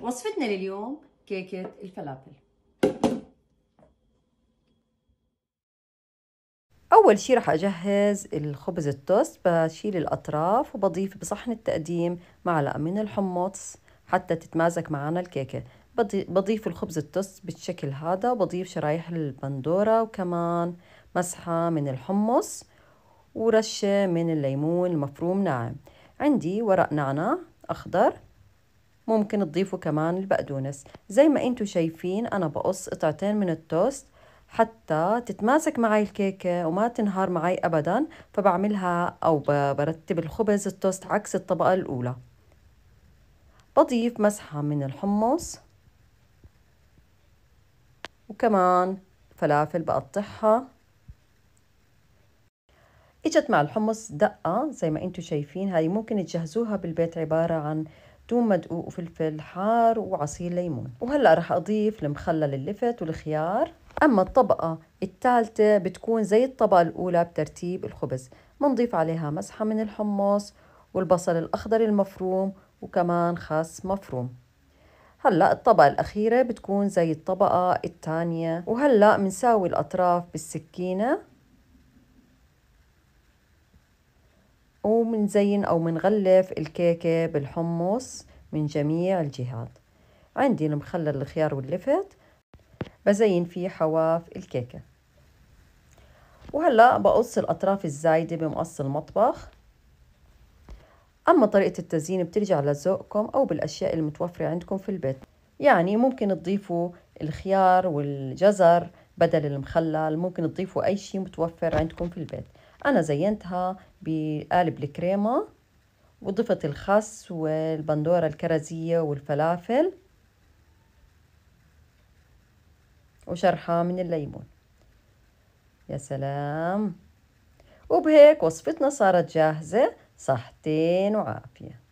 وصفتنا لليوم كيكة الفلافل أول شي رح أجهز الخبز التوست بشيل الأطراف وبضيف بصحن التقديم معلقة من الحمص حتى تتمازك معنا الكيكة بضيف الخبز التوست بالشكل هذا وبضيف شرايح البندورة وكمان مسحة من الحمص ورشة من الليمون المفروم ناعم عندي ورق نعناع أخضر ممكن تضيفوا كمان البقدونس زي ما انتم شايفين انا بقص قطعتين من التوست حتى تتماسك معي الكيكة وما تنهار معي أبدا فبعملها أو برتب الخبز التوست عكس الطبقة الأولى بضيف مسحة من الحمص وكمان فلافل بقطعها اجت مع الحمص دقة زي ما انتم شايفين هاي ممكن تجهزوها بالبيت عبارة عن ثوم مدقوق وفلفل حار وعصير ليمون وهلأ رح أضيف المخلل اللفت والخيار أما الطبقة الثالثة بتكون زي الطبقة الأولى بترتيب الخبز بنضيف عليها مسحة من الحمص والبصل الأخضر المفروم وكمان خس مفروم هلأ الطبقة الأخيرة بتكون زي الطبقة الثانية وهلأ بنساوي الأطراف بالسكينة ومنزين أو منغلف الكيكة بالحمص من جميع الجهات عندي المخلل الخيار واللفت بزين فيه حواف الكيكة وهلأ بقص الأطراف الزايدة بمقص المطبخ أما طريقة التزيين بترجع لذوقكم أو بالأشياء المتوفرة عندكم في البيت يعني ممكن تضيفوا الخيار والجزر بدل المخلل ممكن تضيفوا أي شيء متوفر عندكم في البيت أنا زينتها بقالب الكريمة وضفت الخس والبندورة الكرزية والفلافل وشرحة من الليمون يا سلام وبهيك وصفتنا صارت جاهزة صحتين وعافية